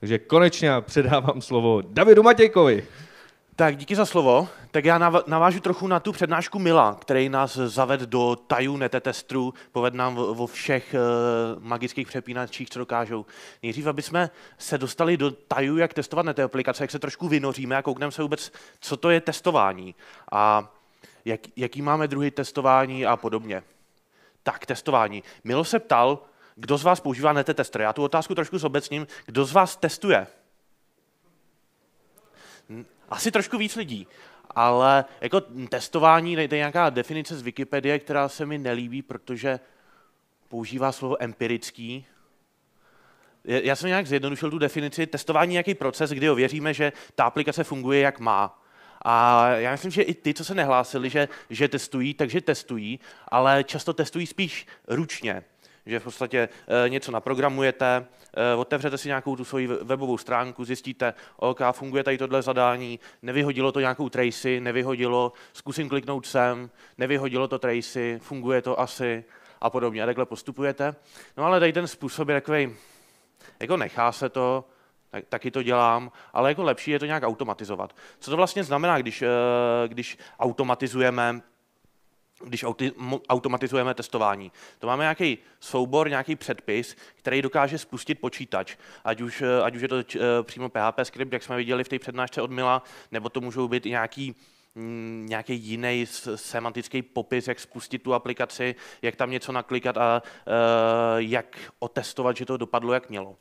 Takže konečně předávám slovo Davidu Matějkovi. Tak díky za slovo. Tak já navážu trochu na tu přednášku Mila, který nás zaved do tajů netetestru, poved nám o všech eh, magických přepínačích, co dokážou. Nejdřív, aby jsme se dostali do tajů, jak testovat té aplikace, jak se trošku vynoříme a koukneme se vůbec, co to je testování a jak, jaký máme druhý testování a podobně. Tak, testování. Milo se ptal, kdo z vás používá nete tester? Já tu otázku trošku s obecním. Kdo z vás testuje? Asi trošku víc lidí. Ale jako testování, to je nějaká definice z Wikipedie, která se mi nelíbí, protože používá slovo empirický. Já jsem nějak zjednodušil tu definici. Testování je nějaký proces, kdy ověříme, že ta aplikace funguje, jak má. A já myslím, že i ty, co se nehlásili, že, že testují, takže testují, ale často testují spíš ručně že v podstatě eh, něco naprogramujete, eh, otevřete si nějakou tu svoji webovou stránku, zjistíte, OK, funguje tady tohle zadání, nevyhodilo to nějakou tracy, nevyhodilo, zkusím kliknout sem, nevyhodilo to tracy, funguje to asi a podobně. A takhle postupujete. No ale tady ten způsob je takový, jako nechá se to, tak, taky to dělám, ale jako lepší je to nějak automatizovat. Co to vlastně znamená, když, eh, když automatizujeme když automatizujeme testování. To máme nějaký soubor, nějaký předpis, který dokáže spustit počítač. Ať už, eh, ať už je to eh, přímo PHP skript, jak jsme viděli v té přednášce od Mila, nebo to můžou být nějaký mm, nějaký jiný semantický popis, jak spustit tu aplikaci, jak tam něco naklikat a uh, jak otestovat, že to dopadlo, jak mělo.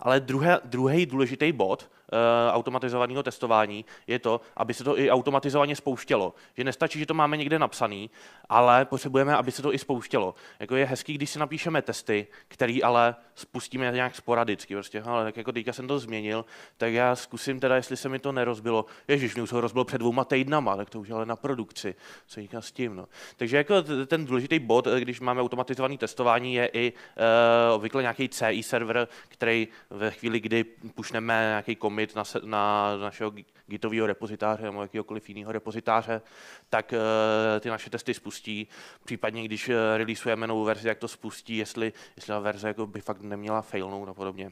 Ale druhé, druhý důležitý bod, Eh, automatizovaného testování, je to, aby se to i automatizovaně spouštělo. Že nestačí, že to máme někde napsaný, ale potřebujeme, aby se to i spouštělo. Jako je hezký, když si napíšeme testy, který ale spustíme nějak sporadicky. Prostě, no, ale tak jako teďka jsem to změnil, tak já zkusím teda, jestli se mi to nerozbilo. Ježíš, mě už ho rozbilo před dvouma týdnama, tak to už ale na produkci. Co říká s tím? No. Takže jako ten důležitý bod, když máme automatizované testování, je i uh, obvykle nějaký CI server, který ve chvíli, kdy pušneme nějaký commit na, na našeho gitového repozitáře nebo jakýkoliv jiného repozitáře, tak eh, ty naše testy spustí. Případně, když eh, releaseujeme novou verzi, jak to spustí, jestli, jestli ta verze jako by fakt neměla failnout a podobně.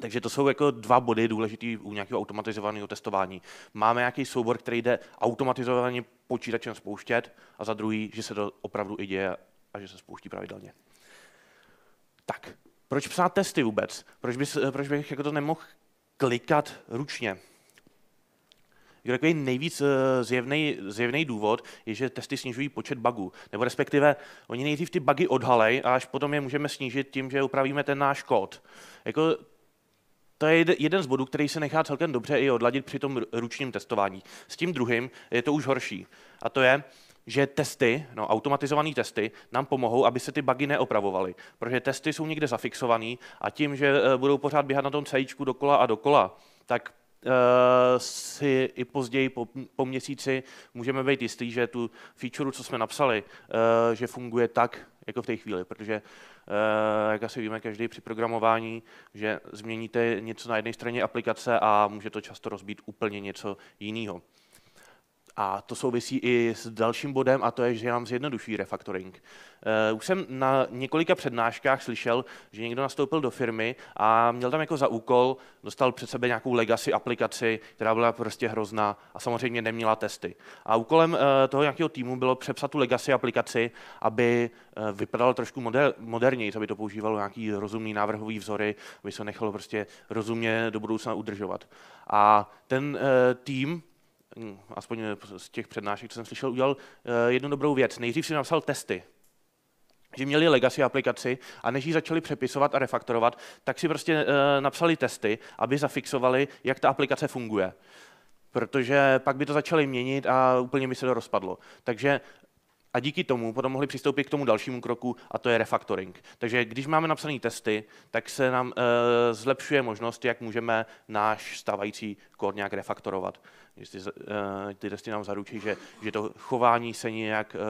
Takže to jsou jako dva body důležitý u nějakého automatizovaného testování. Máme nějaký soubor, který jde automatizovaně počítačem spouštět a za druhý, že se to opravdu i děje a že se spouští pravidelně. Tak, proč psát testy vůbec? Proč, bys, eh, proč bych jako to nemohl klikat ručně? že takový nejvíc zjevný, eh, zjevný důvod je, že testy snižují počet bugů. Nebo respektive oni nejdřív ty bugy odhalej a až potom je můžeme snížit tím, že upravíme ten náš kód. Jako to je jeden z bodů, který se nechá celkem dobře i odladit při tom ručním testování. S tím druhým je to už horší. A to je, že testy, no, automatizované testy, nám pomohou, aby se ty bugy neopravovaly. Protože testy jsou někde zafixované a tím, že eh, budou pořád běhat na tom CIčku dokola a dokola, tak Eh, si i později po, po měsíci můžeme být jistý, že tu feature, co jsme napsali, eh, že funguje tak, jako v té chvíli, protože eh, jak asi víme každý při programování, že změníte něco na jedné straně aplikace a může to často rozbít úplně něco jiného. A to souvisí i s dalším bodem, a to je, že nám zjednoduší refaktoring. Eh, už jsem na několika přednáškách slyšel, že někdo nastoupil do firmy a měl tam jako za úkol, dostal před sebe nějakou legacy aplikaci, která byla prostě hrozná a samozřejmě neměla testy. A úkolem eh, toho nějakého týmu bylo přepsat tu legacy aplikaci, aby eh, vypadal trošku moder, moderněji, aby to používalo nějaký rozumný návrhový vzory, aby se nechalo prostě rozumně do budoucna udržovat. A ten tým Hm, aspoň eh, z těch přednášek, co jsem slyšel, udělal eh, jednu dobrou věc. Nejdřív si napsal testy, že měli legacy aplikaci a než ji začali přepisovat a refaktorovat, tak si prostě eh, napsali testy, aby zafixovali, jak ta aplikace funguje. Protože pak by to začali měnit a úplně by se to rozpadlo. Takže a díky tomu potom mohli přistoupit k tomu dalšímu kroku a to je refactoring. Takže když máme napsané testy, tak se nám uh, zlepšuje možnost, jak můžeme náš stávající kód nějak refaktorovat. ty, uh, eh, ty testy nám zaručí, že, že to chování se nějak uh,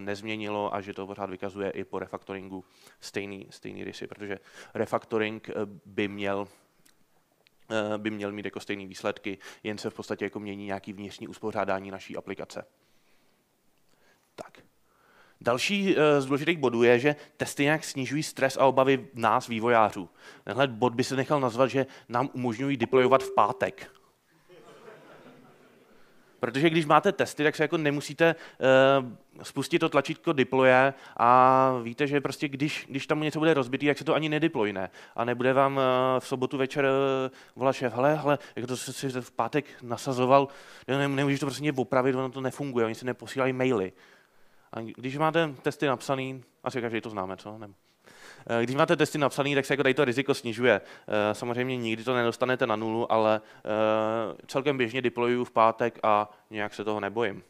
nezměnilo a že to pořád vykazuje i po refaktoringu stejný, stejný rysy, protože refaktoring by měl by měl mít jako stejné výsledky, jen se v podstatě jako mění nějaký vnitřní uspořádání naší aplikace. Tak. Další eh, z důležitých bodů je, že testy nějak snižují stres a obavy nás, vývojářů. Tenhle bod by se nechal nazvat, že nám umožňují deployovat v pátek. Protože když máte testy, tak se jako nemusíte uh, spustit to tlačítko deploye a víte, že prostě když, když tam něco bude rozbitý, jak se to ani nedeployne. A nebude vám uh, v sobotu večer uh, volat šéf, hele, hele, jak to si v pátek nasazoval, ne, nemůžeš to prostě opravit, ono to nefunguje, oni si neposílají maily. Uh, a když máte testy napsaný, asi každý to známe, co? Ne. Eh, když máte testy napsané, tak se jako tady to riziko snižuje. Eh, samozřejmě nikdy to nedostanete na nulu, ale eh, celkem běžně deployuju v pátek a nějak se toho nebojím.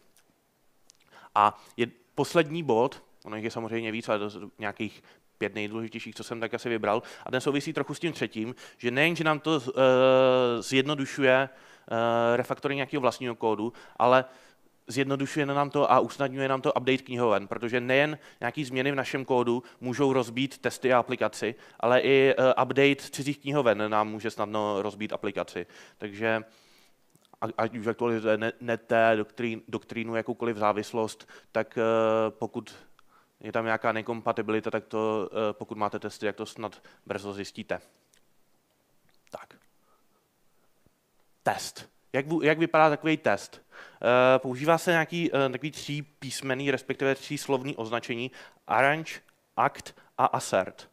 A je poslední bod, ono je samozřejmě víc, ale to nějakých pět nejdůležitějších, co jsem tak asi vybral. A ten souvisí trochu s tím třetím, že nejen, že nám to zjednodušuje refaktory nějakého vlastního kódu, ale zjednodušuje nám to a usnadňuje nám to update knihoven, protože nejen nějaké změny v našem kódu můžou rozbít testy a aplikaci, ale i e, update cizích knihoven nám může snadno rozbít aplikaci. Takže ať už aktualizuje neté, doktrín, doktrínu, jakoukoliv závislost, tak e, pokud je tam nějaká nekompatibilita, tak to, e, pokud máte testy, jak to snad brzo zjistíte. Tak. Test. Jak, jak vypadá takový test? E, používá se nějaký e, takový tří písmený, respektive tří slovní označení, arrange, act a assert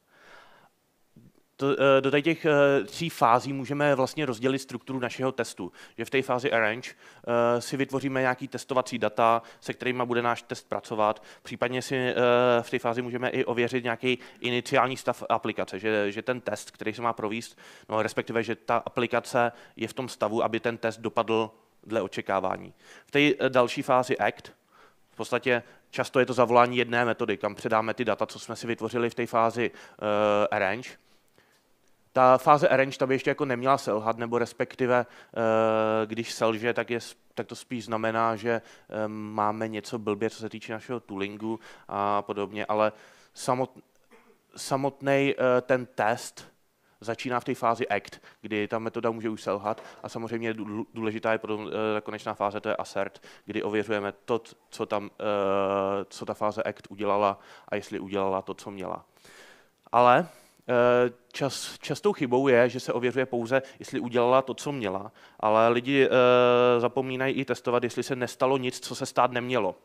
to, eh, do tady těch eh, tří fází můžeme vlastně rozdělit strukturu našeho testu. Že v té fázi arrange eh, si vytvoříme nějaký testovací data, se kterými bude náš test pracovat. Případně si v té fázi můžeme i ověřit nějaký iniciální stav aplikace, že, že ten test, který se má províst, no, respektive, že ta aplikace je v tom stavu, aby ten test dopadl dle očekávání. V té další fázi act, v podstatě často je to zavolání jedné metody, kam předáme ty data, co jsme si vytvořili v té fázi uh, arrange, ta fáze arrange ta by ještě jako neměla selhat, nebo respektive eh, když selže, tak, je, tak to spíš znamená, že eh, máme něco blbě, co se týče našeho toolingu a podobně, ale samot, samotný eh, ten test začíná v té fázi act, kdy ta metoda může už selhat a samozřejmě důležitá je potom ta konečná fáze, to je assert, kdy ověřujeme to, co, tam, co ta fáze act udělala a jestli udělala to, co měla. Ale Eh, čas, častou chybou je, že se ověřuje pouze, jestli udělala to, co měla, ale lidi eh, zapomínají i testovat, jestli se nestalo nic, co se stát nemělo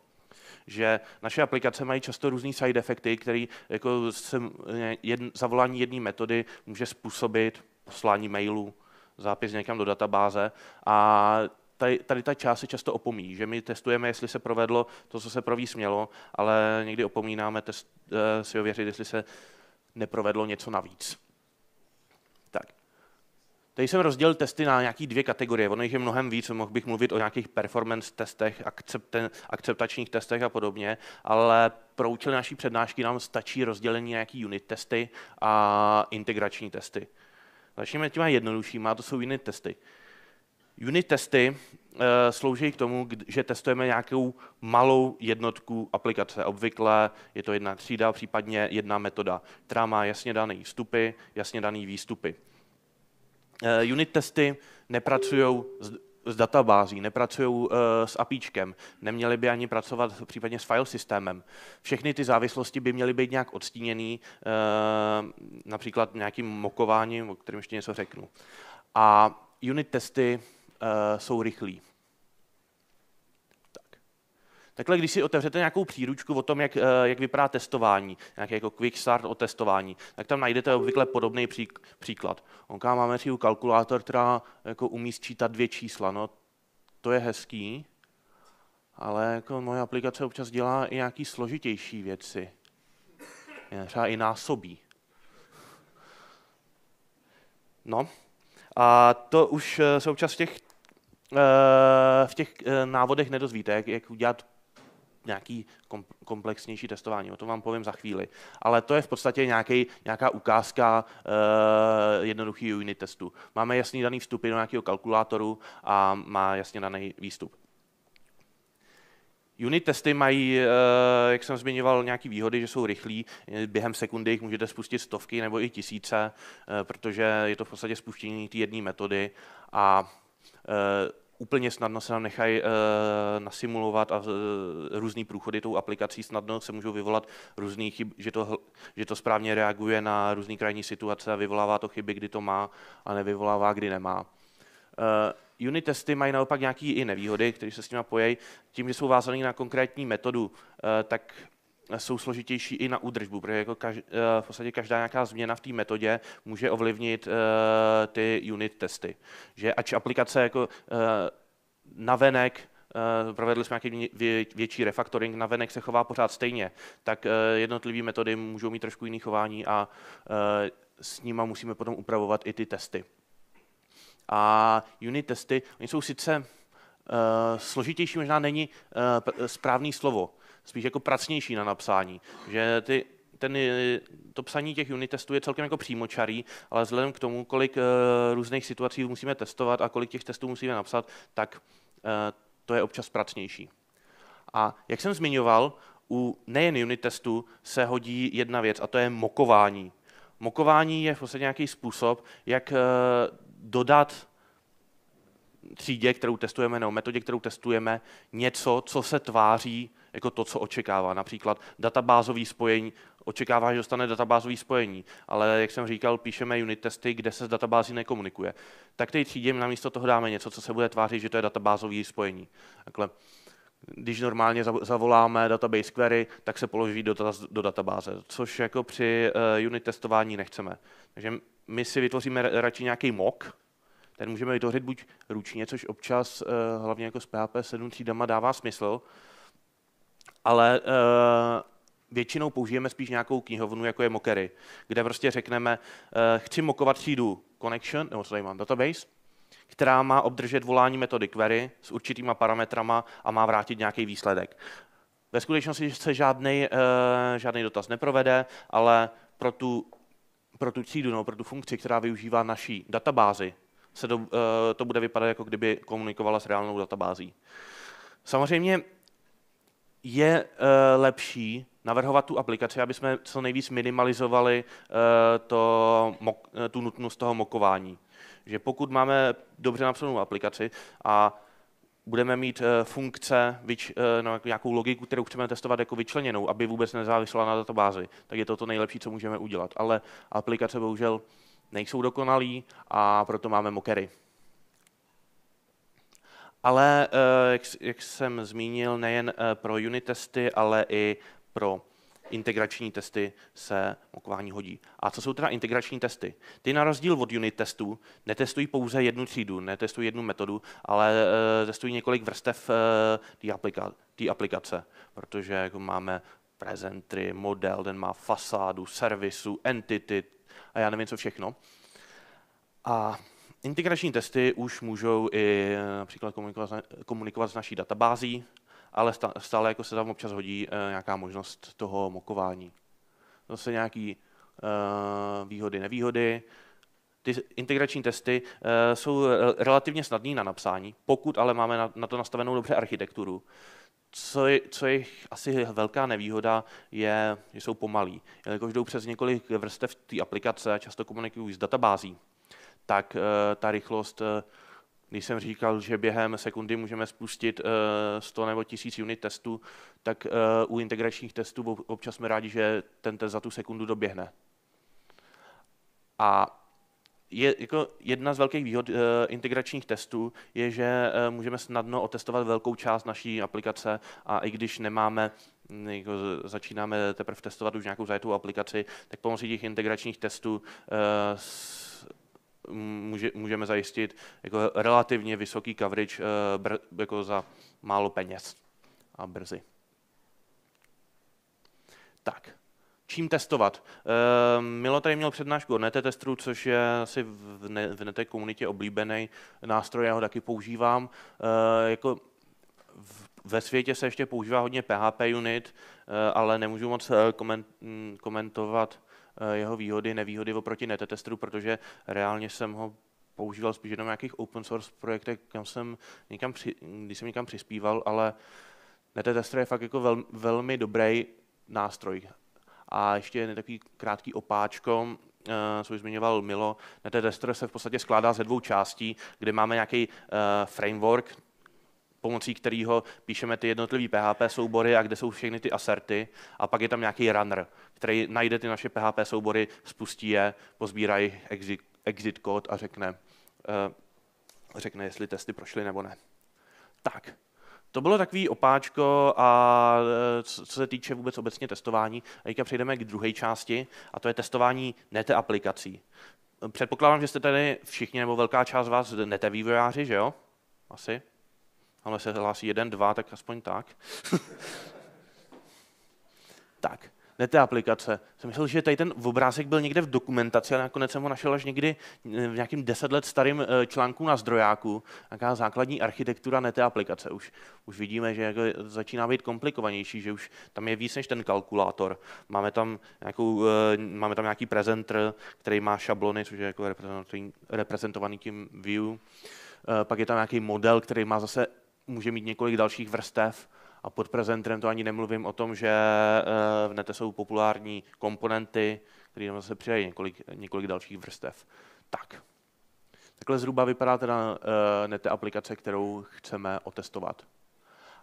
že naše aplikace mají často různé side efekty, které jako se eh, jedn, zavolání jedné metody může způsobit poslání mailu, zápis někam do databáze a tady, tady ta část se často opomíjí, že my testujeme, jestli se provedlo to, co se províst mělo, ale někdy opomínáme test, si ověřit, jestli se neprovedlo něco navíc. Tak. Tady jsem rozdělil testy na nějaký dvě kategorie, ono jich je mnohem víc, mohl bych mluvit o nějakých performance testech, akcepten, akceptačních testech a podobně, ale pro účel naší přednášky nám stačí rozdělení na nějaký unit testy a integrační testy. Začněme těma jednoduššíma, to jsou unit testy. Unit testy Eh, slouží k tomu, že testujeme nějakou malou jednotku aplikace. Obvykle je to jedna třída, případně jedna metoda, která má jasně dané vstupy, jasně dané výstupy. Eh, unit testy nepracují s databází, nepracují eh, s APIčkem, neměli by ani pracovat případně s file systémem. Všechny ty závislosti by měly být nějak odstíněný, například nějakým mokováním, o kterém ještě něco řeknu. A unit testy Eh, jsou rychlí. Tak. Takhle, když si otevřete nějakou příručku o tom, jak, eh, jak vypadá testování, nějaký jako quick start o testování, tak tam najdete obvykle podobný příklad. Onka máme si kalkulátor, která jako umí sčítat dvě čísla. No, to je hezký, ale jako moje aplikace občas dělá i nějaký složitější věci. Třeba i násobí. No, a to už eh, se občas v těch Eh, v těch eh, návodech nedozvíte, jak, jak udělat nějaký komplexnější testování. O tom vám povím za chvíli. Ale to je v podstatě nějaký, nějaká ukázka uh, jednoduchý unit testu. Máme jasný daný vstupy do nějakého kalkulátoru a má jasně daný výstup. Unit testy mají, jak jsem zmiňoval, nějaké výhody, že jsou rychlí. Během sekundy jich můžete spustit stovky nebo i tisíce, protože je to v podstatě spuštění té jedné metody a Eh, úplně snadno se nám nechají e, nasimulovat a e, různý průchody tou aplikací snadno se můžou vyvolat různý chyb, že to, že to správně reaguje na různý krajní situace a vyvolává to chyby, kdy to má a nevyvolává, kdy nemá. E, unit testy mají naopak nějaké i nevýhody, které se s nimi pojejí. Tím, že jsou vázané na konkrétní metodu, tak jsou složitější i na údržbu, protože jako kaž, eh, v podstatě každá nějaká změna v té metodě může ovlivnit eh, ty unit testy. Že ač aplikace jako eh, navenek provedli jsme nějaký větší refactoring, navenek se chová pořád stejně, tak jednotlivé metody můžou mít trošku jiný chování a s nima musíme potom upravovat i ty testy. A unit testy, oni jsou sice složitější, možná není správný slovo, spíš jako pracnější na napsání, že ty ten, eh, to psaní těch unit testů je celkem jako přímočarý, ale vzhledem k tomu, kolik uh, různých situací musíme testovat a kolik těch testů musíme napsat, tak uh, to je občas pracnější. A jak jsem zmiňoval, u nejen unit testů se hodí jedna věc a to je mokování. Mokování je v podstatě nějaký způsob, jak uh, dodat třídě, kterou testujeme, nebo metodě, kterou testujeme, něco, co se tváří jako to, co očekává. Například databázový spojení, očekává, že dostane databázový spojení, ale jak jsem říkal, píšeme unit testy, kde se s databází nekomunikuje. Tak teď třídě namísto toho dáme něco, co se bude tvářit, že to je databázový spojení. Takhle, když normálně zavoláme database query, tak se položí dotaz do databáze, což jako při eh, unit testování nechceme. Takže my si vytvoříme radši nějaký mock, ten můžeme vytvořit buď ručně, což občas eh, hlavně jako s PHP 7 třídama dává smysl, ale eh, většinou použijeme spíš nějakou knihovnu, jako je Mockery, kde prostě řekneme, eh, chci mokovat třídu connection, nebo co tady mám, database, která má obdržet volání metody query s určitýma parametrama a má vrátit nějaký výsledek. Ve skutečnosti se žádný, uh, eh, žádný dotaz neprovede, ale pro tu, pro tu třídu nebo pro tu funkci, která využívá naší databázi, se do, uh, to bude vypadat, jako kdyby komunikovala s reálnou databází. Samozřejmě je uh, lepší navrhovat tu aplikaci, aby jsme co nejvíc minimalizovali uh, to, mok, eh, tu nutnost toho mokování. Že pokud máme dobře napsanou aplikaci a budeme mít uh, funkce, vyč, uh, no, nějakou logiku, kterou chceme testovat jako vyčleněnou, aby vůbec nezávisela na databázi, tak je to to nejlepší, co můžeme udělat. Ale aplikace bohužel nejsou dokonalý a proto máme mokery. Ale eh, jak, jak jsem zmínil, nejen eh, pro unit testy, ale i pro integrační testy se mokování hodí. A co jsou teda integrační testy? Ty na rozdíl od unit testů netestují pouze jednu třídu, netestují jednu metodu, ale uh, testují několik vrstev uh, té aplika- aplikace, protože jako máme prezentry, model, ten má fasádu, servisu, entity a já nevím co všechno. A Integrační testy už můžou i eh, například komunikovat, komunikovat s naší databází, ale stále jako se tam občas hodí eh, nějaká možnost toho mokování. Zase nějaké eh, výhody, nevýhody. Ty integrační testy jsou relativně snadné na napsání, pokud ale máme na to nastavenou dobře architekturu. Co je, co je asi velká nevýhoda, je, že jsou pomalí, jelikož jdou přes několik vrstev té aplikace a často komunikují s databází tak eh, ta rychlost, eh, když jsem říkal, že během sekundy můžeme spustit 100 eh, nebo 1000 unit testů, tak u integračních testů občas jsme rádi, že ten test za tu sekundu doběhne. A je, jako jedna z velkých výhod e, integračních testů je, že e, můžeme snadno otestovat velkou část naší aplikace a i když nemáme, mm, jako začínáme teprve testovat už nějakou zajetou aplikaci, tak pomocí těch integračních testů e, s, může, můžeme zajistit jako relativně vysoký coverage eh, br, jako za málo peněz a brzy. Tak, čím testovat? Eh, Milo tady měl přednášku o netetestru, což je asi v, ne, v neté komunitě oblíbený nástroj, já ho taky používám. Eh, jako ve světě se ještě používá hodně PHP unit, Eh, ale nemůžu moc eh, mm, komentovat eh, jeho výhody, nevýhody oproti netetestru, protože reálně jsem ho používal spíš jenom nějakých open source projektech, kam jsem někam při, když jsem někam přispíval, ale netetester je fakt jako vel, velmi dobrý nástroj. A ještě takový krátký opáčko, co už zmiňoval Milo, netetester se v podstatě skládá ze dvou částí, kde máme nějaký framework, pomocí kterého píšeme ty jednotlivé PHP soubory a kde jsou všechny ty aserty. A pak je tam nějaký runner, který najde ty naše PHP soubory, spustí je, pozbírá jejich exit, exit kód a řekne, eh, řekne, jestli testy prošly nebo ne. Tak, to bylo takový opáčko, a eh, co se týče vůbec obecně testování. A teďka přejdeme k druhé části, a to je testování nete aplikací. Předpokládám, že jste tady všichni, nebo velká část vás nete vývojáři, že jo? Asi ale se hlásí jeden, dva, tak aspoň tak. tak, ne té aplikace. Jsem myslel, že tady ten obrázek byl někde v dokumentaci, ale nakonec jsem ho našel až někdy eh, v nějakým deset let starým eh, článku na zdrojáku. Nějaká základní architektura ne té aplikace. Už, už vidíme, že jako začíná být komplikovanější, že už tam je víc než ten kalkulátor. Máme tam, nějakou, eh, máme tam nějaký prezentr, který má šablony, což je jako reprezentovaný tím view. Pak je tam nějaký model, který má zase může mít několik dalších vrstev a pod prezentrem to ani nemluvím o tom, že eh, v nete jsou populární komponenty, které nám zase přidají několik, několik dalších vrstev. Tak. Takhle zhruba vypadá teda eh, nete aplikace, kterou chceme otestovat.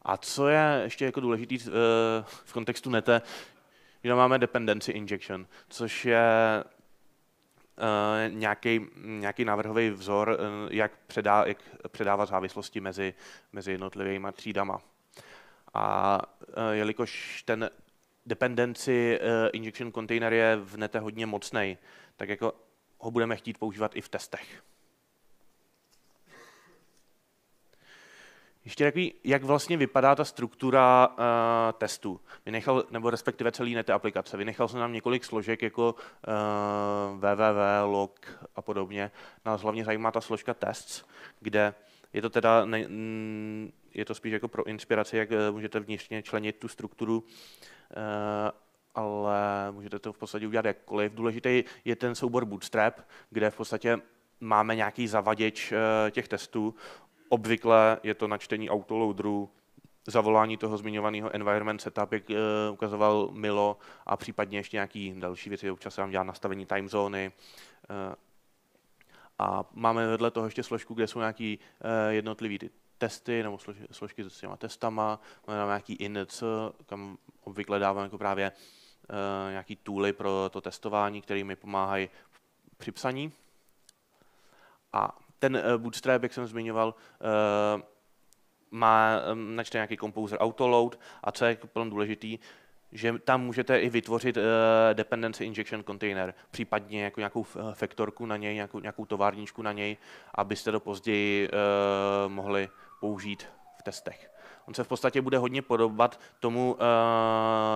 A co je ještě jako důležitý eh, v kontextu nete, že máme dependency injection, což je Eh, nějaký, nějaký návrhový vzor, eh, jak, předá, jak předávat závislosti mezi, mezi jednotlivými třídama. A eh, jelikož ten dependenci injection container je v nete hodně mocnej, tak jako ho budeme chtít používat i v testech. Ještě takový, jak vlastně vypadá ta struktura uh, testů. Vynechal, nebo respektive celý net aplikace. Vynechal jsem nám několik složek jako uh, www, log a podobně. Nás no hlavně zajímá ta složka tests, kde je to teda, ne, mm, je to spíš jako pro inspiraci, jak eh, můžete vnitřně členit tu strukturu, uh, ale můžete to v podstatě udělat jakkoliv. Důležitý je ten soubor Bootstrap, kde v podstatě máme nějaký zavaděč těch testů. Obvykle je to načtení autoloadru, zavolání toho zmiňovaného environment setup, jak eh, ukazoval Milo, a případně ještě nějaký další věci. Občas se vám dělá nastavení time zóny. Eh, a máme vedle toho ještě složku, kde jsou nějaký e, testy nebo složky s těma testama. Máme tam nějaký init, kam obvykle dávám jako právě nějaký tooly pro to testování, které mi pomáhají při psaní. A ten eh, Bootstrap, jak jsem zmiňoval, eh, má načte nějaký composer autoload a co je plně důležitý, že tam můžete i vytvořit uh, dependency injection container, případně jako nějakou faktorku na něj, nějakou, nějakou továrničku na něj, abyste to později uh, mohli použít v testech on se v podstatě bude hodně podobat tomu, uh,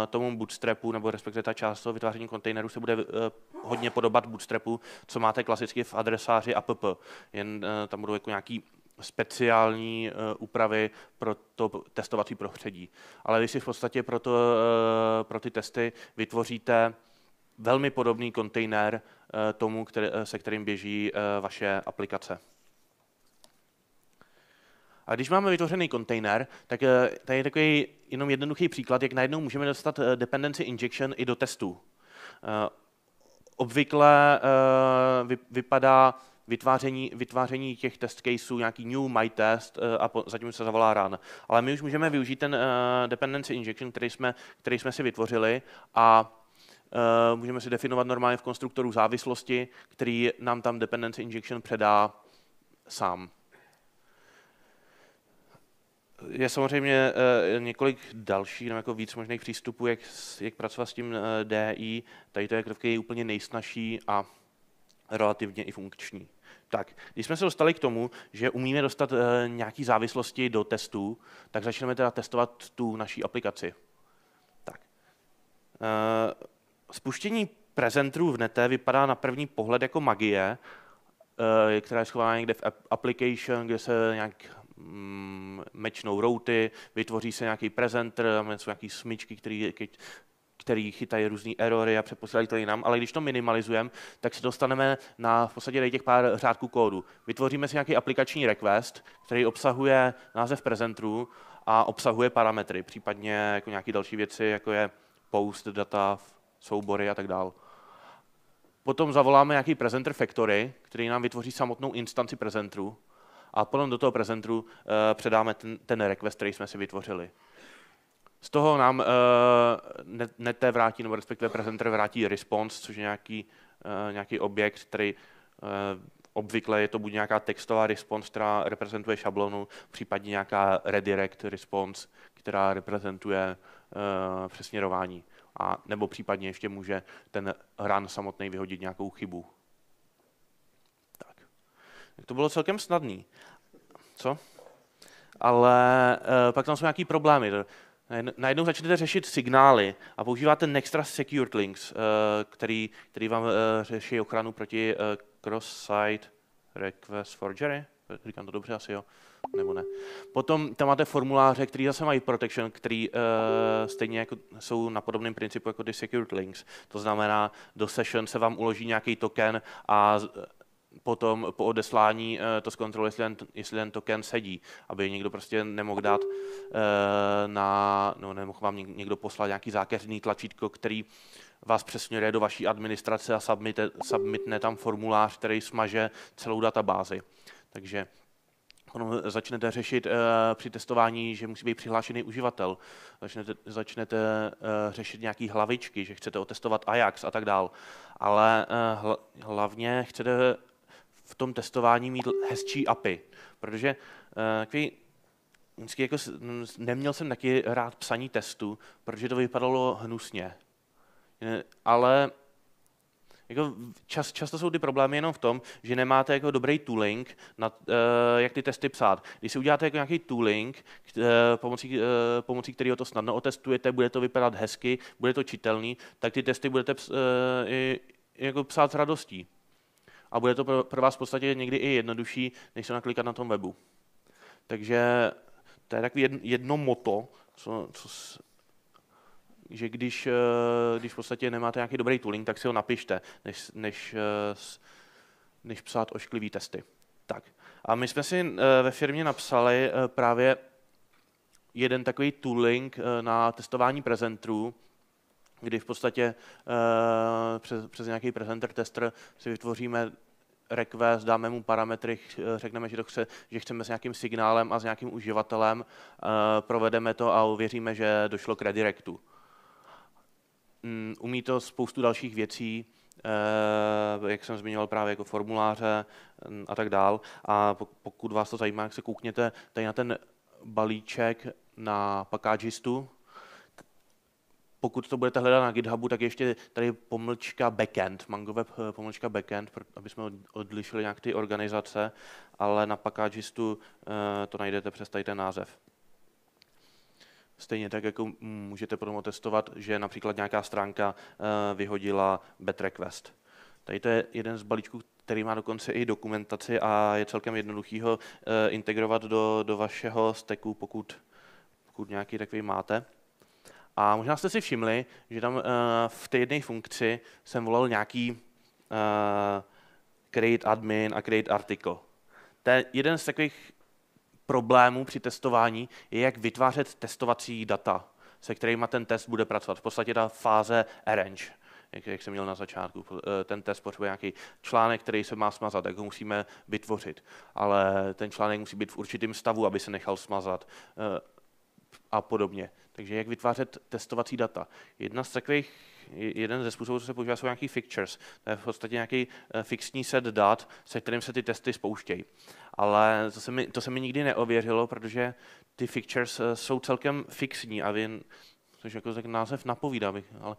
tomu bootstrapu, nebo respektive ta část toho vytváření kontejneru se bude uh, hodně podobat bootstrapu, co máte klasicky v adresáři app. Jen uh, tam budou jako nějaký speciální uh, úpravy pro to testovací prostředí. Ale vy si v podstatě pro, to, uh, pro ty testy vytvoříte velmi podobný kontejner uh, tomu, který, se kterým běží vaše aplikace. A když máme vytvořený kontejner, tak eh, tady je takový jenom jednoduchý příklad, jak najednou můžeme dostat eh, dependency injection i do testů. Eh, obvykle vypadá vytváření, vytváření těch test caseů, nějaký new my test a zatím se zavolá run. Ale my už můžeme využít ten dependency injection, který jsme, který jsme si vytvořili a můžeme si definovat normálně v konstruktoru závislosti, který nám tam dependency injection předá sám je samozřejmě eh, několik dalších, nebo jako víc možných přístupů, jak, jak pracovat s tím eh, DI. Tady to je krvky je úplně nejsnažší a relativně i funkční. Tak, když jsme se dostali k tomu, že umíme dostat eh, nějaké závislosti do testů, tak začneme teda testovat tu naší aplikaci. Tak. spuštění prezentů v nete vypadá na první pohled jako magie, která je schovaná někde v application, kde se nějak Mm, mečnou routy, vytvoří se nějaký prezenter, tam jsou nějaký smyčky, který, který chytají různé erory a přeposílají to jinam, ale když to minimalizujeme, tak se dostaneme na v podstatě těch pár řádků kódu. Vytvoříme si nějaký aplikační request, který obsahuje název prezentru a obsahuje parametry, případně jako nějaké další věci, jako je post, data, soubory a tak dále. Potom zavoláme nějaký presenter factory, který nám vytvoří samotnou instanci prezentru a potom do toho prezentru eh, předáme ten, ten request, který jsme si vytvořili. Z toho nám uh, nete vrátí, nebo respektive prezenter vrátí response, což je nějaký, uh, nějaký objekt, který uh, obvykle je to buď nějaká textová response, která reprezentuje šablonu, případně nějaká redirect response, která reprezentuje uh, přesměrování. A nebo případně ještě může ten hran samotný vyhodit nějakou chybu. To bylo celkem snadný. Co? Ale uh, pak tam jsou nějaký problémy. Najednou začnete řešit signály a používáte Nextra Secured Links, uh, který, který vám uh, řeší ochranu proti uh, cross-site request forgery. Říkám to dobře asi, jo? Nebo ne. Potom tam máte formuláře, které zase mají protection, které uh, stejně jako jsou na podobném principu jako ty secured links. To znamená, do session se vám uloží nějaký token a potom po odeslání eh, to zkontroluje, jestli ten, jestli ten token sedí, aby někdo prostě nemohl dát eh, na, no nemohl vám někdo poslat nějaký zákeřný tlačítko, který vás přesměruje do vaší administrace a submite, submitne tam formulář, který smaže celou databázi. Takže Potom začnete řešit uh, při testování, že musí být přihlášený uživatel. Začnete, začnete uh, řešit nějaké hlavičky, že chcete otestovat Ajax a tak dál. Ale uh, hlavně chcete v tom testování mít hezčí API, protože eh, takový vždycky jako neměl jsem taky rád psaní testů, protože to vypadalo hnusně. Ale jako čas, často jsou ty problémy jenom v tom, že nemáte jako dobrý tooling, na, uh, jak ty testy psát. Když si uděláte jako nějaký tooling, uh, pomocí, uh, pomocí kterého to snadno otestujete, bude to vypadat hezky, bude to čitelný, tak ty testy budete ps, uh, i, jako psát s radostí a bude to pro, pro vás v podstatě někdy i jednodušší, než se naklikat na tom webu. Takže to je takový jedno moto, co, co, že když, eh, když v podstatě nemáte nějaký dobrý tooling, tak si ho napište, než, než, eh, než psát ošklivý testy. Tak. A my jsme si eh, ve firmě napsali právě jeden takový tooling na testování prezentů, kdy v podstatě eh, přes, přes nějaký presenter tester si vytvoříme request, dáme mu parametry, eh, řekneme, že, to chce, že chceme s nějakým signálem a s nějakým uživatelem, eh, provedeme to a uvěříme, že došlo k redirectu. Mm, umí to spoustu dalších věcí, jak jsem zmiňoval právě jako formuláře mm, a tak dál. A pokud vás to zajímá, jak se koukněte tady na ten balíček na Packagistu, pokud to budete hledat na GitHubu, tak ještě tady pomlčka backend, mangové eh, pomlčka backend, aby jsme odlišili nějak ty organizace, ale na Packagistu eh, to najdete přes tady ten název. Stejně tak, jako můžete potom testovat, že například nějaká stránka eh, vyhodila bad request. Tady to je jeden z balíčků, který má dokonce i dokumentaci a je celkem jednoduchý ho integrovat do, do vašeho steku, pokud, pokud nějaký takový máte. A možná jste si všimli, že tam uh, v té jedné funkci jsem volal nějaký uh, create admin a create article. To je jeden z takových problémů při testování je, jak vytvářet testovací data, se kterými ten test bude pracovat. V podstatě ta fáze arrange, jak, jak jsem měl na začátku. Eh, ten test potřebuje nějaký článek, který se má smazat, tak ho musíme vytvořit. Ale ten článek musí být v určitém stavu, aby se nechal smazat a podobně. Takže jak vytvářet testovací data. Jedna z takových jeden ze způsobů, co se používá, jsou nějaký fixtures. To je v podstatě nějaký eh, fixní set dat, se kterým se ty testy spouštějí. Ale to se mi, to se mi nikdy neověřilo, protože ty fixtures eh, jsou celkem fixní a vy, což jako tak název napovídá, bych, ale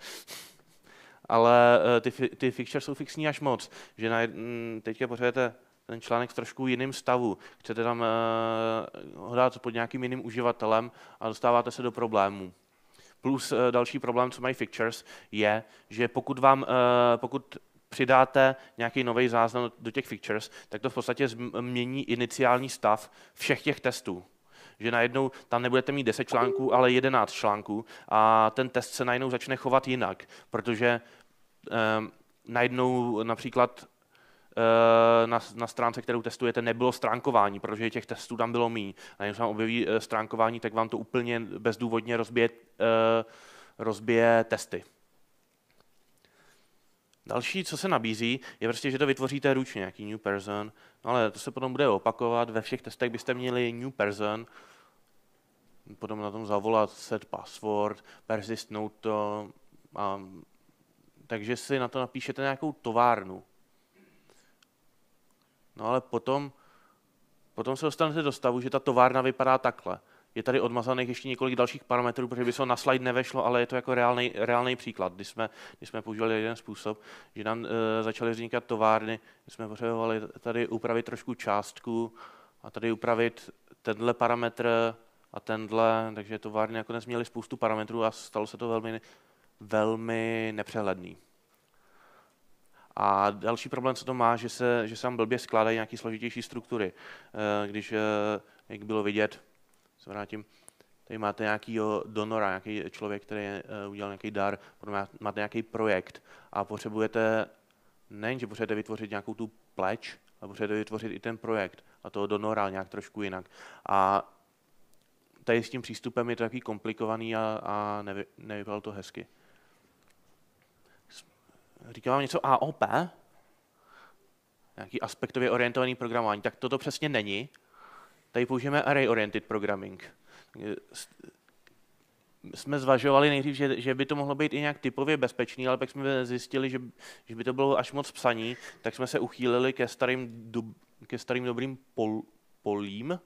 ale eh, ty, ty fixtures jsou fixní až moc, že na, mm, teďka potřebujete ten článek v trošku jiném stavu. Chcete tam ho eh, dát pod nějakým jiným uživatelem a dostáváte se do problémů. Plus eh, další problém, co mají Fictures, je, že pokud vám, eh, pokud přidáte nějaký nový záznam do těch Fictures, tak to v podstatě změní iniciální stav všech těch testů že najednou tam nebudete mít 10 článků, ale 11 článků a ten test se najednou začne chovat jinak, protože najednou například Eh, na, na stránce, kterou testujete, nebylo stránkování, protože těch testů tam bylo méně. A když vám objeví eh, stránkování, tak vám to úplně bezdůvodně rozbije, eh, rozbije testy. Další, co se nabízí, je prostě, že to vytvoříte ručně, nějaký new person, no ale to se potom bude opakovat, ve všech testech byste měli new person, potom na tom zavolat set password, persist note to, a, takže si na to napíšete nějakou továrnu, No ale potom, potom se dostanete do stavu, že ta továrna vypadá takhle. Je tady odmazaných ještě několik dalších parametrů, protože by se na slide nevešlo, ale je to jako reálný, příklad, když jsme, když jsme používali jeden způsob, že nám e, začaly vznikat továrny, kdy jsme potřebovali tady upravit trošku částku a tady upravit tenhle parametr a tenhle, takže továrny nakonec měly spoustu parametrů a stalo se to velmi, velmi nepřehledný. A další problém, co to má, že se, že se tam blbě skládají nějaké složitější struktury. Eh, když, eh, jak bylo vidět, se vrátím, Tady máte nějakého donora, nějaký člověk, který eh, udělal nějaký dar, máte nějaký projekt a potřebujete, nejen, že potřebujete vytvořit nějakou tu pleč, ale potřebujete vytvořit i ten projekt a toho donora nějak trošku jinak. A tady s tím přístupem je to takový komplikovaný a, a nevy, nevypadalo to hezky říkal vám něco AOP, nějaký aspektově orientovaný programování, tak toto přesně není. Tady použijeme array-oriented programming. Jsme zvažovali nejdřív, že, že by to mohlo být i nějak typově bezpečný, ale pak jsme zjistili, že, že by to bylo až moc psaní, tak jsme se uchýlili ke starým, dub, ke starým dobrým pol, polím,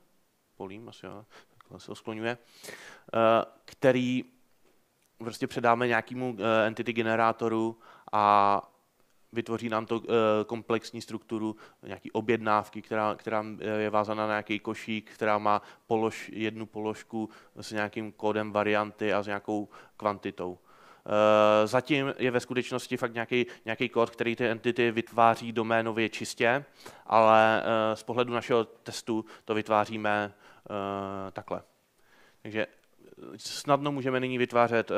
polím asi jo, takhle se osklonuje, eh, který prostě předáme nějakému eh, entity generátoru a vytvoří nám to eh, komplexní strukturu nějaký objednávky, která, která eh, je vázaná na nějaký košík, která má polož, jednu položku s nějakým kódem varianty a s nějakou kvantitou. Eh, zatím je ve skutečnosti fakt nějaký, nějaký kód, který ty entity vytváří doménově čistě, ale z pohledu našeho testu to vytváříme takhle. Takže snadno můžeme nyní vytvářet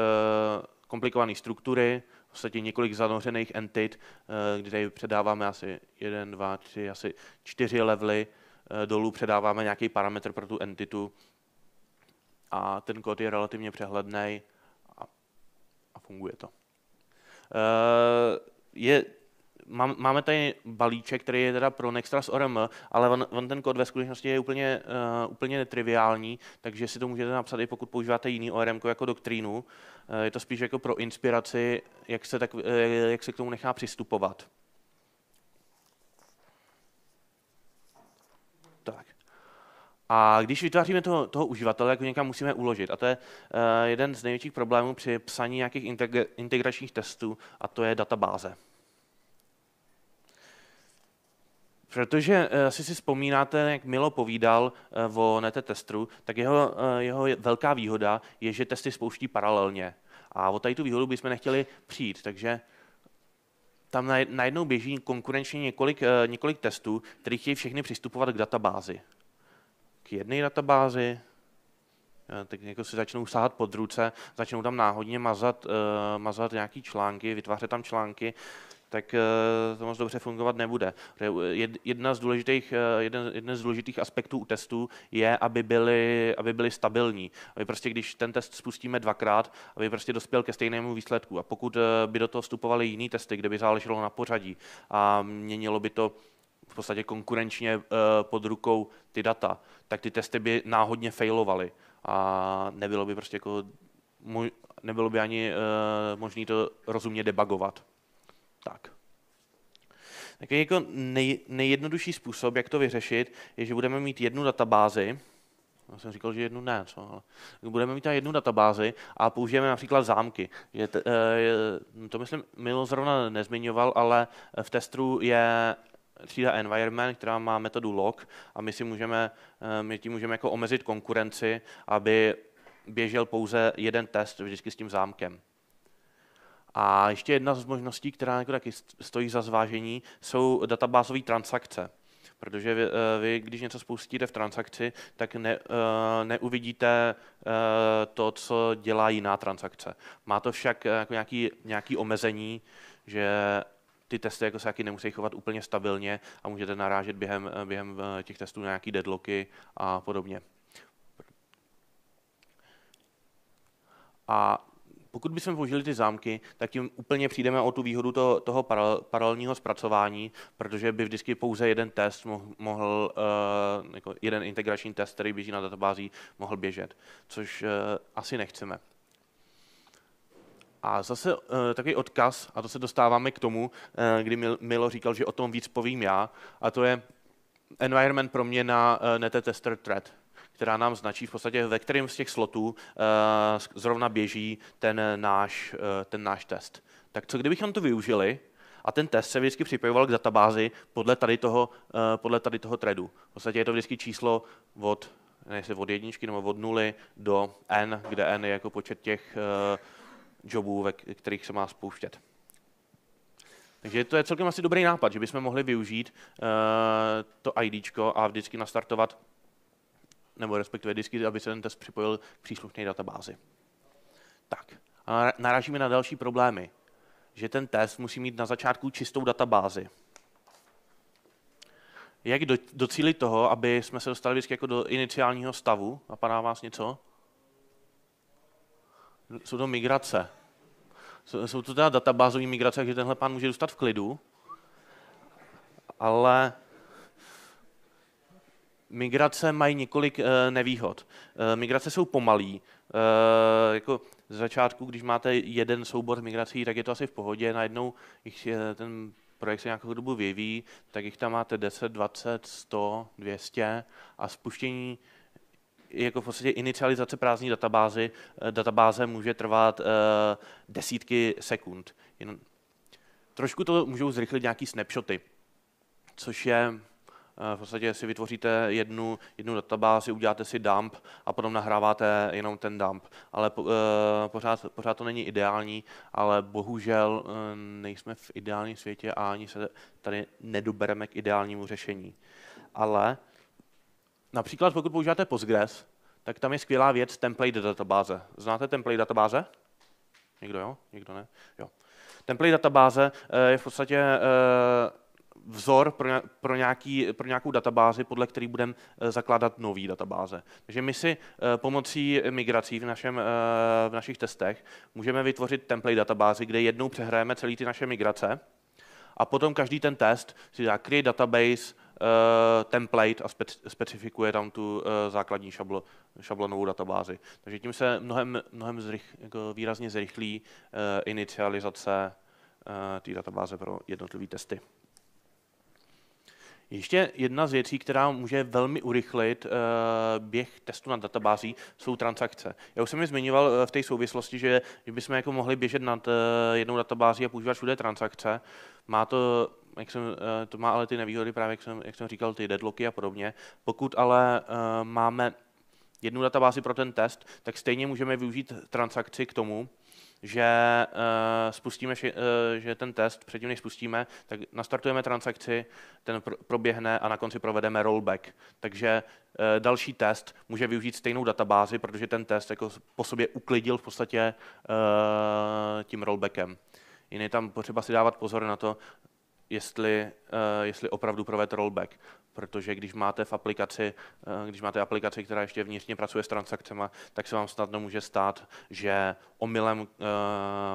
komplikované struktury, v podstatě několik zanořených entit, eh, kde tady předáváme asi jeden, dva, tři, asi čtyři levely, eh, dolů předáváme nějaký parametr pro tu entitu a ten kód je relativně přehledný a funguje to. Eh, je mám, máme tady balíček, který je teda pro Nextra s ORM, ale on, on ten kód ve skutečnosti je úplně, uh, úplně netriviální, takže si to můžete napsat i pokud používáte jiný ORM jako doktrínu. Uh, je to spíš jako pro inspiraci, jak se, tak, uh, jak se k tomu nechá přistupovat. Tak. A když vytváříme toho, toho uživatele, tak ho někam musíme uložit. A to je uh, jeden z největších problémů při psaní nějakých integračních testů, a to je databáze. Protože eh, asi si vzpomínáte, jak Milo povídal eh, o nete testru, tak jeho, eh, jeho velká výhoda je, že testy spouští paralelně. A o tady tu výhodu bychom nechtěli přijít, takže tam najednou běží konkurenčně několik, několik testů, které chtějí všechny přistupovat k databázi. K jedné databázi, tak jako si začnou sáhat pod ruce, začnou tam náhodně mazat, mazat nějaký články, vytvářet tam články tak eh, to moc dobře fungovat nebude. Jedna z důležitých, eh, jeden, jeden z důležitých aspektů u testů je, aby byly, aby byly stabilní. Aby prostě, když ten test spustíme dvakrát, aby prostě dospěl ke stejnému výsledku. A pokud eh, by do toho vstupovaly jiné testy, kde by záleželo na pořadí a měnilo by to v podstatě konkurenčně pod rukou ty data, tak ty testy by náhodně failovaly a nebylo by prostě jako nebylo by ani možné to rozumně debagovat. Tak. Takový jako nej, nejjednodušší způsob, jak to vyřešit, je, že budeme mít jednu databázi, já jsem říkal, že jednu ne, co, ale budeme mít tam jednu databázi a použijeme například zámky. Je, eh, je, no to myslím, Milo zrovna nezmiňoval, ale v testru je třída environment, která má metodu log a my si můžeme, eh, my tím můžeme jako omezit konkurenci, aby běžel pouze jeden test vždycky s tím zámkem. A ještě jedna z možností, která jako taky stojí za zvážení, jsou databázové transakce. Protože vy, eh, vy, když něco spustíte v transakci, tak ne, eh, neuvidíte eh, to, co dělá jiná transakce. Má to však jako nějaké nějaký omezení, že ty testy jako se taky nemusí chovat úplně stabilně a můžete narážet během, během těch testů na nějaké deadlocky a podobně. A pokud bychom použili ty zámky, tak tím úplně přijdeme o tu výhodu toho, toho paralelního zpracování, protože by vždycky pouze jeden test mohl, mohl eh, jako jeden integrační test, který běží na databází, mohl běžet, což eh, asi nechceme. A zase uh, takový odkaz, a to se dostáváme k tomu, uh, kdy Milo říkal, že o tom víc povím já, a to je environment proměna uh, netetester thread která nám značí v podstatě, ve kterém z těch slotů eh, zrovna běží ten náš, eh, ten náš test. Tak co kdybychom to využili, a ten test se vždycky připojoval k databázi podle tady toho, eh, podle tady toho threadu. V podstatě je to vždycky číslo od, nejsi od jedničky nebo od nuly do n, kde n je jako počet těch jobů, ve kterých se má spouštět. Takže to je celkem asi dobrý nápad, že bychom mohli využít to ID a vždycky nastartovat nebo respektive disky, aby se ten test připojil k příslušné databázi. Tak, a narážíme na další problémy, že ten test musí mít na začátku čistou databázi. Jak do, docílit toho, aby jsme se dostali vždycky jako do iniciálního stavu? Napadá vás něco? Jsou to migrace. Jsou to teda databázové migrace, takže tenhle pán může dostat v klidu. Ale migrace mají několik eh, nevýhod. Eh, migrace jsou pomalý. Eh, jako z začátku, když máte jeden soubor migrací, tak je to asi v pohodě. Najednou jich ten projekt se nějakou dobu vyvíjí, tak jich tam máte 10, 20, 100, 200 a spuštění jako v podstatě inicializace prázdné databázy, databáze může trvat desítky sekund. Jen trošku to můžou zrychlit nějaký snapshoty, což je Eh, v podstatě si vytvoříte jednu, jednu databázi, uděláte si dump a potom nahráváte jenom ten dump. Ale po, eh, pořád, pořád to není ideální, ale bohužel eh, nejsme v ideálním světě a ani se tady nedobereme k ideálnímu řešení. Ale například pokud používáte Postgres, tak tam je skvělá věc template databáze. Znáte template databáze? Někdo jo? Někdo ne? Jo. Template databáze je v podstatě vzor pro, pro, nějaký, pro nějakou databázi, podle který budeme eh, zakládat nový databáze. Takže my si eh, pomocí migrací v, našem, eh, v našich testech můžeme vytvořit template databázy, kde jednou přehráme celý ty naše migrace a potom každý ten test si dá create database, template a specifikuje tam tu základní šablo, šablonovou databázi. Takže tím se mnohem, mnohem zrych, jako výrazně zrychlí inicializace té databáze pro jednotlivé testy. Ještě jedna z věcí, která může velmi urychlit eh, běh testu na databází, jsou transakce. Já už jsem mi zmiňoval eh, v té souvislosti, že bychom jako mohli běžet nad eh, jednou databází a používat všude transakce. Má to jak jsem, to má ale ty nevýhody, právě jak jsem, jak jsem říkal, ty deadlocky a podobně. Pokud ale máme jednu databázi pro ten test, tak stejně můžeme využít transakci k tomu, že eh, spustíme, eh, že ten test předtím, než spustíme, tak nastartujeme transakci, ten proběhne a na konci provedeme rollback. Takže eh, další test může využít stejnou databázi, protože ten test jako po sobě uklidil v podstatě tím rollbackem. Jiný tam potřeba si dávat pozor na to, jestli, eh, jestli opravdu provést rollback. Protože když máte v aplikaci, eh, když máte aplikaci, která ještě vnitřně pracuje s transakcemi, tak se vám snadno může stát, že omylem eh,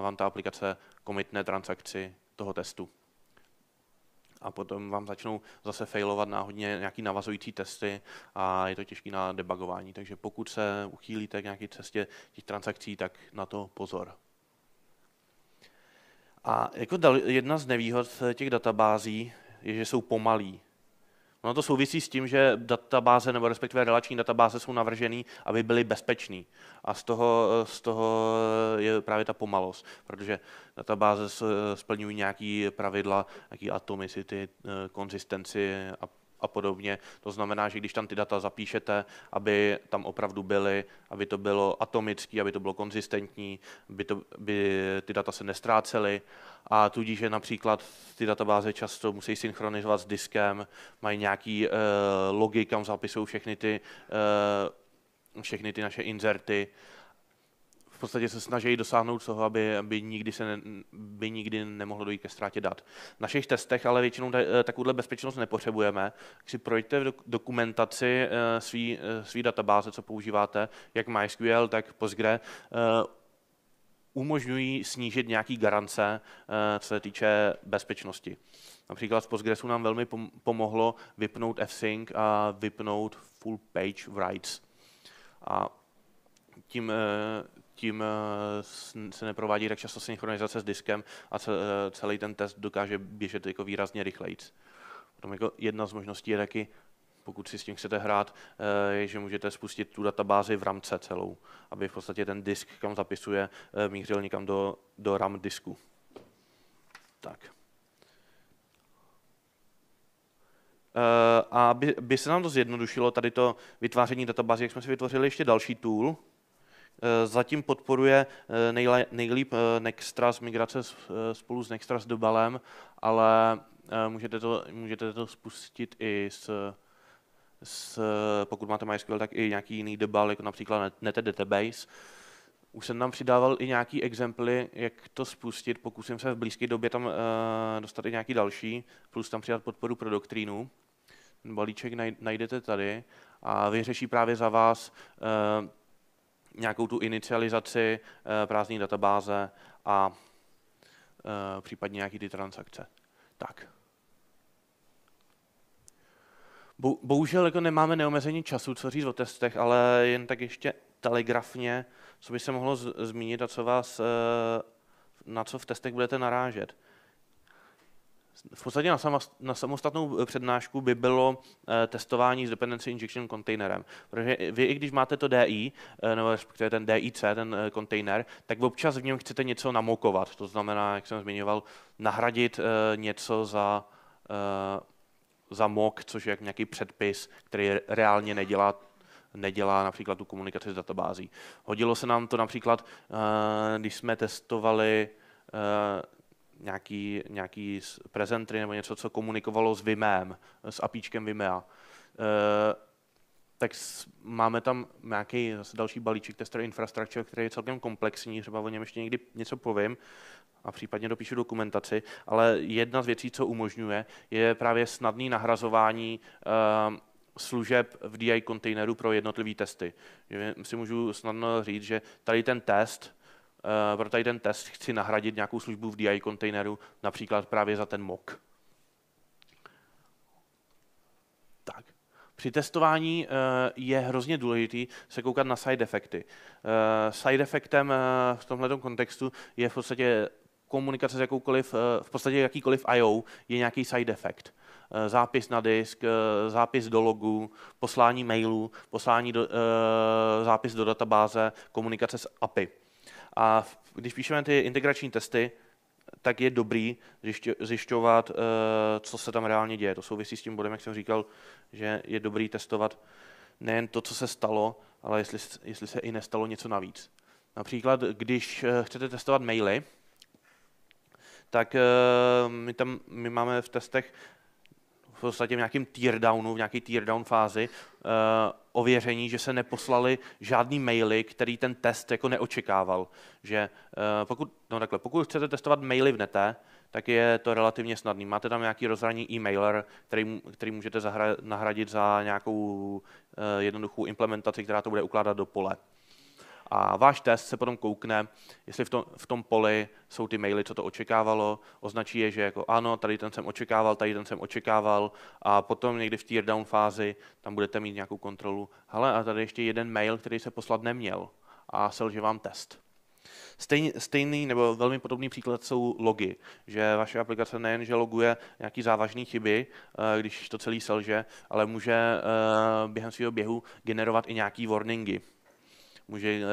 vám ta aplikace komitne transakci toho testu a potom vám začnou zase failovat náhodně nějaký navazující testy a je to těžké na debugování. Takže pokud se uchýlíte k nějaké cestě těch transakcí, tak na to pozor. A jako jedna z nevýhod těch databází je, že jsou pomalí. Ono to souvisí s tím, že databáze nebo respektive relační databáze jsou navržené, aby byly bezpečné. A z toho, z toho je právě ta pomalost, protože databáze splňují nějaké pravidla, nějaké atomicity, eh, konzistenci a a podobně. To znamená, že když tam ty data zapíšete, aby tam opravdu byly, aby to bylo atomické, aby to bylo konzistentní, aby to, aby ty data se nestrácely a tudíž že například ty databáze často musí synchronizovat s diskem, mají nějaký uh, logy, kam zapisují všechny ty, uh, všechny ty naše inzerty v podstatě se snaží dosáhnout toho, aby, aby, nikdy se ne, by nikdy nemohlo dojít ke ztrátě dat. V našich testech ale většinou eh, takovouhle bezpečnost nepotřebujeme. Když si projďte v dokumentaci eh, svý, eh, svý databáze, co používáte, jak MySQL, tak Postgre, umožňují snížit nějaké garance, co se týče bezpečnosti. Například z Postgresu nám velmi pomohlo vypnout fsync a vypnout full page writes. A tím, tím eh, se neprovádí tak často synchronizace s diskem a eh, celý ten test dokáže běžet jako výrazně rychleji. Potom jako jedna z možností je taky, pokud si s tím chcete hrát, eh, je, že můžete spustit tu databázi v ramce celou, aby v podstatě ten disk, kam zapisuje, mířil někam do, do RAM disku. Tak. A by, by se nám to zjednodušilo, tady to vytváření databázy, jak jsme si vytvořili ještě další tool, Eh, zatím podporuje eh, nejlíp eh, Nextras migrace spolu s Nextras Dobalem, ale můžete to, můžete to spustit i s, s, pokud máte MySQL, tak i nějaký jiný Dobal, jako například Net Database. Už jsem tam přidával i nějaký exemply, jak to spustit. Pokusím se v blízké době tam uh, dostat i nějaký další, plus tam přidat podporu pro doktrínu. Balíček najdete tady a vyřeší právě za vás uh, nějakou tu inicializaci eh, prázdné databáze a eh, případně nějaké ty transakce. Tak. Bohužel jako nemáme neomezený času, co říct o testech, ale jen tak ještě telegrafně, co by se mohlo zmínit a co vás, eh, na co v testech budete narážet v podstatě na, sama, na samostatnou eh, přednášku by bylo eh, testování s dependency injection kontejnerem. Protože vy, i když máte to DI, eh, nebo respektive ten DIC, ten kontejner, tak občas v něm chcete něco namokovat. To znamená, jak jsem zmiňoval, nahradit něco za, za mok, což je nějaký předpis, který reálně nedělá nedělá například tu komunikaci s databází. Hodilo se nám to například, když jsme testovali nějaký, nějaký prezentry nebo něco, co komunikovalo s Vimem, s apíčkem Vimea. E, tak máme tam nějaký zase další balíček tester infrastructure, který je celkem komplexní, třeba o něm ještě někdy něco povím a případně dopíšu dokumentaci, ale jedna z věcí, co umožňuje, je právě snadné nahrazování e, služeb v DI kontejneru pro jednotlivé testy. si můžu snadno říct, že tady ten test, Eh, pro tady ten test chci nahradit nějakou službu v DI kontejneru, například právě za ten mock. Tak. Při testování eh, je hrozně důležitý se koukat na side efekty. Eh, side efektem v tomto kontextu je v podstatě komunikace s jakoukoliv, v podstatě jakýkoliv I.O. je nějaký side effect. Zápis na disk, zápis do logu, poslání mailů, poslání do, zápis do databáze, komunikace s API. A když píšeme ty integrační testy, tak je dobrý zjišťovat, eh, co se tam reálně děje. To souvisí s tím bodem, jak jsem říkal, že je dobrý testovat nejen to, co se stalo, ale jestli, jestli se i nestalo něco navíc. Například, když eh, chcete testovat maily, tak eh, my, tam, my máme v testech v podstatě v nějakém teardownu, v nějaké teardown fázi ověření, že se neposlali žádný maily, který ten test jako neočekával. Že eh, pokud, no takhle, pokud chcete testovat maily v nete, tak je to relativně snadný. Máte tam nějaký rozhraní e-mailer, který, který můžete zahra, nahradit za nějakou uh, jednoduchou implementaci, která to bude ukládat do pole a váš test se potom koukne, jestli v tom, v tom poli jsou ty maily, co to očekávalo, označí je, že jako ano, tady ten jsem očekával, tady ten jsem očekával a potom někdy v teardown down fázi tam budete mít nějakou kontrolu. Hele, a tady ještě jeden mail, který se poslat neměl a selže vám test. Stejný, stejný nebo velmi podobný příklad jsou logy, že vaše aplikace nejen, že loguje nějaký závažný chyby, eh, když to celý selže, ale může eh, během svého běhu generovat i nějaký warningy může eh,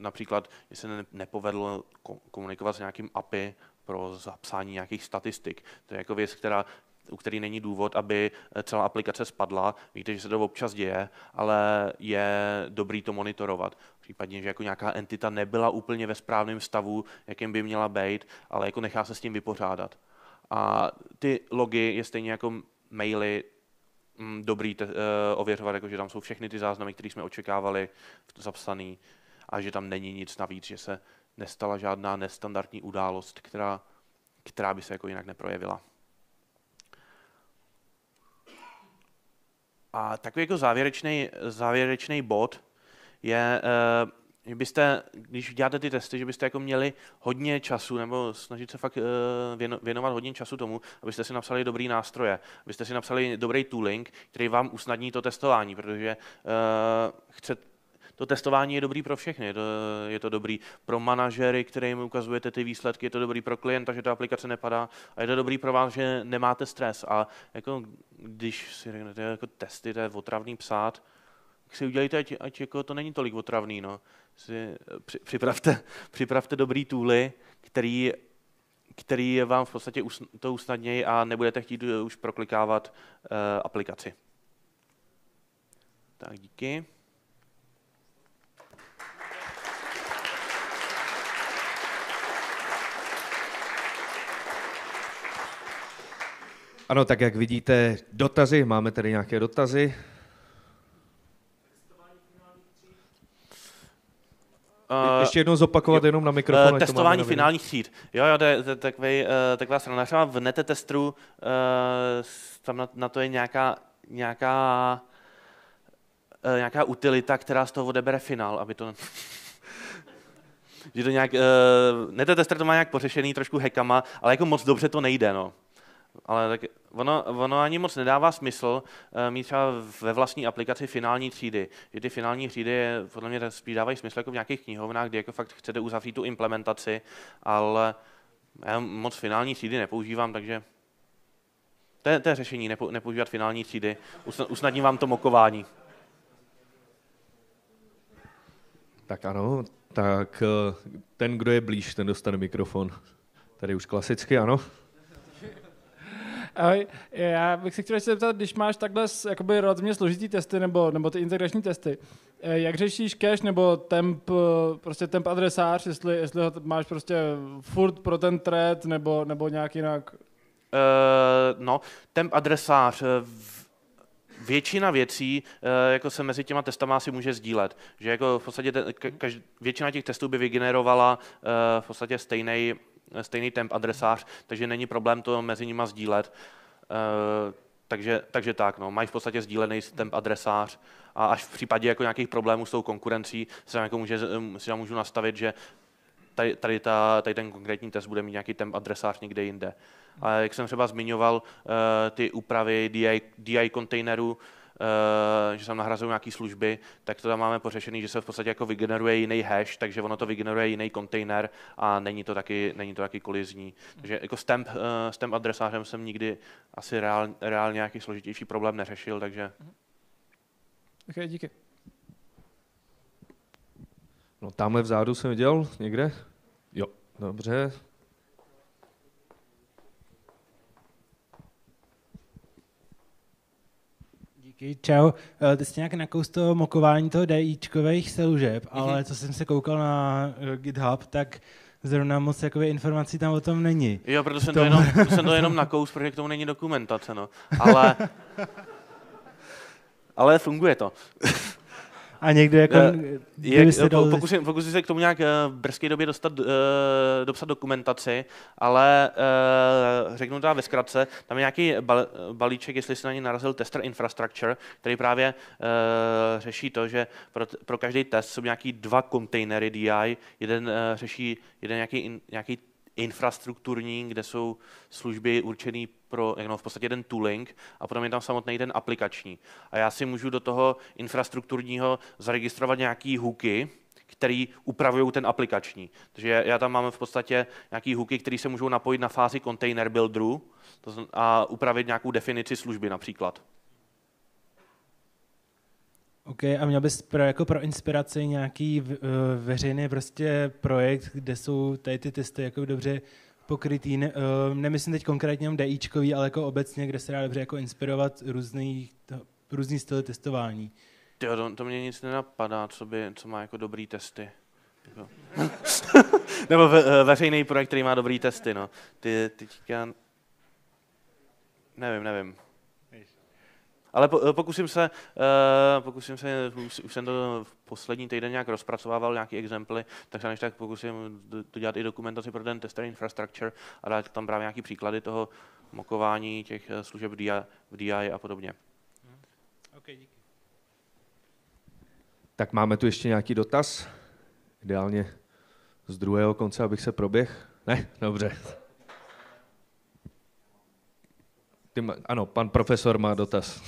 například, jestli se nepovedlo komunikovat s nějakým API pro zapsání nějakých statistik. To je jako věc, která u který není důvod, aby eh, celá aplikace spadla. Víte, že se to občas děje, ale je dobrý to monitorovat. Případně, že jako nějaká entita nebyla úplně ve správném stavu, jakým by měla být, ale jako nechá se s tím vypořádat. A ty logy je stejně jako maily, mm, dobrý te, uh, ověřovat, jako že tam jsou všechny ty záznamy, které jsme očekávali, zapsaný a že tam není nic navíc, že se nestala žádná nestandardní událost, která, která by se jako jinak neprojevila. A takový jako závěrečný, závěrečný bod je, eh, že byste, když děláte ty testy, že byste jako měli hodně času, nebo snažit se fakt eh, věnovat hodně času tomu, abyste si napsali dobrý nástroje, abyste si napsali dobrý tooling, který vám usnadní to testování, protože uh, chce, to testování je dobrý pro všechny. Je to, je to dobrý pro manažery, kterým ukazujete ty výsledky, je to dobrý pro klienta, že ta aplikace nepadá a je to dobrý pro vás, že nemáte stres. A jako, když si řeknete, jako testy, to je otravný psát, tak si udělejte, ať, ať jako to není tolik otravný. No. Si, při, připravte, připravte dobrý tůly, který, který vám v podstatě usn, to usnadnějí a nebudete chtít eh, už proklikávat eh, aplikaci. Tak, díky. Ano, tak jak vidíte, dotazy, máme tady nějaké dotazy. Uh, Ještě jednou zopakovat jo, jenom na mikrofon. Uh, testování finálních tříd. Jo, jo, to je takový, uh, eh, taková strana. Třeba v nete testru, uh, tam na, na, to je nějaká, nějaká, uh, nějaká utilita, která z toho odebere finál, aby to... že to nějak, uh, netetester to má nějak pořešený trošku hekama, ale jako moc dobře to nejde, no. Ale tak ono, ono ani moc nedává smysl uh, mít třeba ve vlastní aplikaci finální třídy. Že ty finální třídy je, podle mě spíš dávají smysl jako v nějakých knihovnách, kdy jako fakt chcete uzavřít tu implementaci, ale já moc finální třídy nepoužívám, takže to je, to je řešení, nepo, nepoužívat finální třídy. Usnadní vám to mokování. Tak ano, tak eh, ten, kdo je blíž, ten dostane mikrofon. Tady už klasicky, ano. Ahoj, já bych se chtěl zeptat, když máš takhle jakoby relativně složitý testy nebo, nebo ty integrační testy, eh, jak řešíš cache nebo temp, prostě temp adresář, jestli, jestli ho máš prostě furt pro ten thread nebo, nebo nějak jinak? Uh, no, temp adresář eh, většina věcí jako se mezi těma testama si může sdílet. Že jako v podstatě ten, většina těch testů by vygenerovala v podstatě stejný Eh, stejný temp adresář, takže není problém to mezi nimi sdílet. Eh, takže, takže tak, no, mají v podstatě sdílený temp adresář a až v případě jako nějakých problémů s tou konkurencí se tam jako může, eh, si tam můžu nastavit, že tady, tady, ta, tady ten konkrétní test bude mít nějaký temp adresář někde jinde. A jak jsem třeba zmiňoval, ty úpravy DI, DI kontejnerů, Eh, že tam nahrazují nějaké služby, tak to tam máme pořešený, že se v podstatě jako vygeneruje jiný hash, takže ono to vygeneruje jiný kontejner a není to taky, není to taky kolizní. Takže jako s temp, eh, s temp adresářem jsem nikdy asi reál, reálně nějaký složitější problém neřešil, takže... Ok, díky. No tamhle vzadu jsem viděl někde? Jo. Dobře, Díky, čau. Eh, ty jsi nějak nakous to mokování toho DIčkových služeb, mhm. ale co jsem se koukal na eh, GitHub, tak zrovna moc jakoby, informací tam o tom není. Jo, protože jsem, to jenom, jsem to jenom nakous, protože k tomu není dokumentace, no. Ale, ale funguje to. A někdo jako... Eh, je, eh, dal... pokusím, pokusím se k tomu nějak eh, v brzké době dostat, dopsat dokumentaci, ale řeknu to ve zkratce, tam je nějaký balíček, jestli se na ně narazil tester infrastructure, který právě řeší to, že pro, pro každý test jsou nějaký dva kontejnery DI, jeden řeší jeden nějaký, nějaký infrastrukturní, kde jsou služby určené pro no, v podstatě ten tooling a potom je tam samotný ten aplikační. A já si můžu do toho infrastrukturního zaregistrovat nějaký hooky, který upravují ten aplikační. Takže já tam mám v podstatě nějaký hooky, které se můžou napojit na fázi container builderu a upravit nějakou definici služby například. OK, a měl bys pro, jako pro inspiraci nějaký uh, veřejný prostě projekt, kde jsou tady ty testy jako dobře pokrytý, ne, uh, nemyslím teď konkrétně jenom DIčkový, ale jako obecně, kde se dá dobře jako inspirovat různý, to, různý styly testování. Jo, to, to mě nic nenapadá, co, by, co má jako dobrý testy. Jako. Nebo ve, eh, veřejný projekt, který má dobrý testy, no. Ty, teďka... Nevím, nevím. Ale eh, pokusím se, eh, pokusím se, už jsem to poslední týden nějak rozpracovával, nějaké exemply, tak se než tak pokusím dělat i dokumentaci pro ten tester infrastructure a dát tam právě nějaké příklady toho mokování těch eh, služeb v DI, v DI a podobně. Hmm. OK, díky. Tak máme tu ještě nějaký dotaz? Ideálně z druhého konce, abych se proběh? Ne? Dobře. Ty ma, ano, pan profesor má dotaz.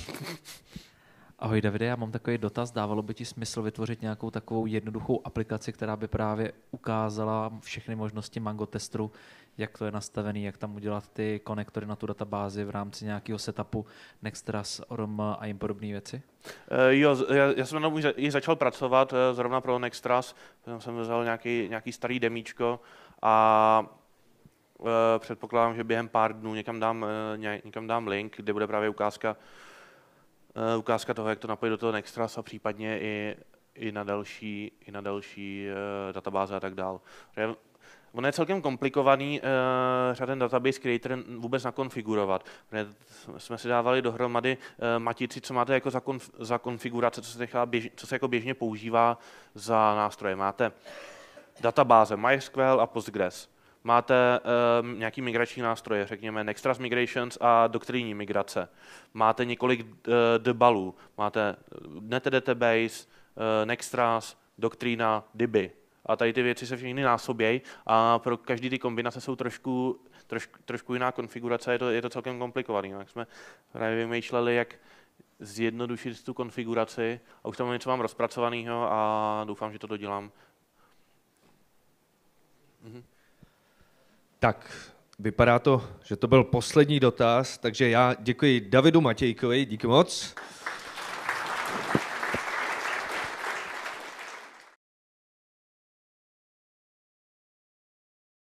Ahoj Davide, já mám takový dotaz. Dávalo by ti smysl vytvořit nějakou takovou jednoduchou aplikaci, která by právě ukázala všechny možnosti Mango testru, jak to je nastavený, jak tam udělat ty konektory na tu databázi v rámci nějakého setupu Nextras, ORM a jim podobné věci? Uh, jo, já, já jsem na tom i začal pracovat eh, zrovna pro Nextras, jsem vzal nějaký, nějaký starý demíčko a Eh, předpokládám, že během pár dnů někam dám, eh, někam dám link, kde bude právě ukázka, eh, ukázka toho, jak to napojit do toho Nextras a případně i, i na další, i na další databáze a tak dál. Ono je celkem komplikovaný uh, řaden database creator vůbec nakonfigurovat. Jsme si dávali dohromady uh, matici, co máte jako za, konf- za konfigurace, co se, běž- co se jako běžně používá za nástroje. Máte databáze MySQL a Postgres. Máte uh, nějaký migrační nástroje, řekněme Nextras Migrations a doktrinní migrace. Máte několik uh, eh, debalů. Máte eh, NetDatabase, uh, Nextras, doktrína, DIBY. A tady ty věci se všechny násobějí a pro každý ty kombinace jsou trošku, trošku, trošku jiná konfigurace, je to, je to celkem komplikovaný. Tak no. jak jsme právě vymýšleli, jak zjednodušit tu konfiguraci a už tam něco mám rozpracovaného a doufám, že to dodělám. Mhm. Tak, vypadá to, že to byl poslední dotaz, takže já děkuji Davidu Matějkovi, díky moc.